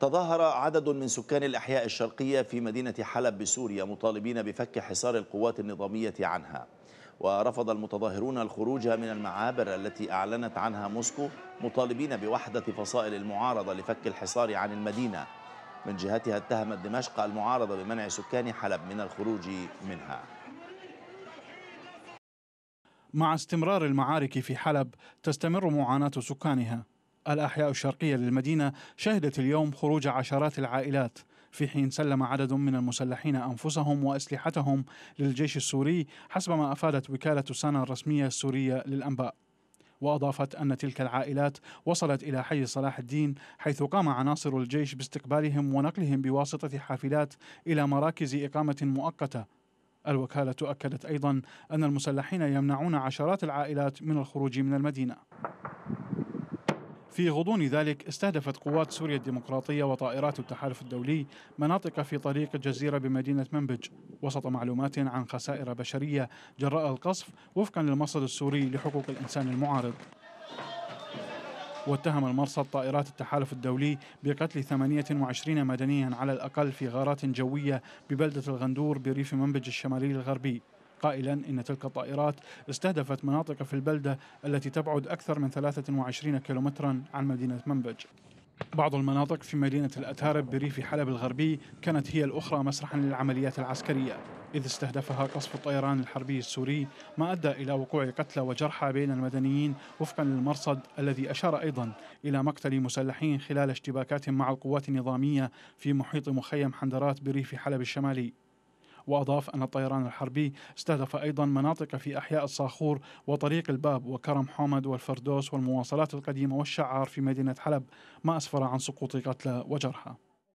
تظاهر عدد من سكان الأحياء الشرقية في مدينة حلب بسوريا مطالبين بفك حصار القوات النظامية عنها ورفض المتظاهرون الخروج من المعابر التي أعلنت عنها موسكو مطالبين بوحدة فصائل المعارضة لفك الحصار عن المدينة من جهتها اتهمت دمشق المعارضة بمنع سكان حلب من الخروج منها مع استمرار المعارك في حلب تستمر معاناة سكانها الأحياء الشرقية للمدينة شهدت اليوم خروج عشرات العائلات في حين سلم عدد من المسلحين أنفسهم وأسلحتهم للجيش السوري حسب ما أفادت وكالة سانا الرسمية السورية للأنباء وأضافت أن تلك العائلات وصلت إلى حي صلاح الدين حيث قام عناصر الجيش باستقبالهم ونقلهم بواسطة حافلات إلى مراكز إقامة مؤقتة الوكالة أكدت أيضا أن المسلحين يمنعون عشرات العائلات من الخروج من المدينة في غضون ذلك استهدفت قوات سوريا الديمقراطية وطائرات التحالف الدولي مناطق في طريق الجزيرة بمدينة منبج وسط معلومات عن خسائر بشرية جراء القصف وفقا للمرصد السوري لحقوق الإنسان المعارض واتهم المرصد طائرات التحالف الدولي بقتل 28 مدنيا على الأقل في غارات جوية ببلدة الغندور بريف منبج الشمالي الغربي قائلا إن تلك الطائرات استهدفت مناطق في البلدة التي تبعد أكثر من 23 كيلومترا عن مدينة منبج بعض المناطق في مدينة الأتارب بريف حلب الغربي كانت هي الأخرى مسرحا للعمليات العسكرية إذ استهدفها قصف الطيران الحربي السوري ما أدى إلى وقوع قتلى وجرحى بين المدنيين وفقا للمرصد الذي أشار أيضا إلى مقتل مسلحين خلال اشتباكات مع القوات النظامية في محيط مخيم حندرات بريف حلب الشمالي وأضاف أن الطيران الحربي استهدف أيضا مناطق في أحياء الصاخور وطريق الباب وكرم حامد والفردوس والمواصلات القديمة والشعار في مدينة حلب ما أسفر عن سقوط قتلى وجرحى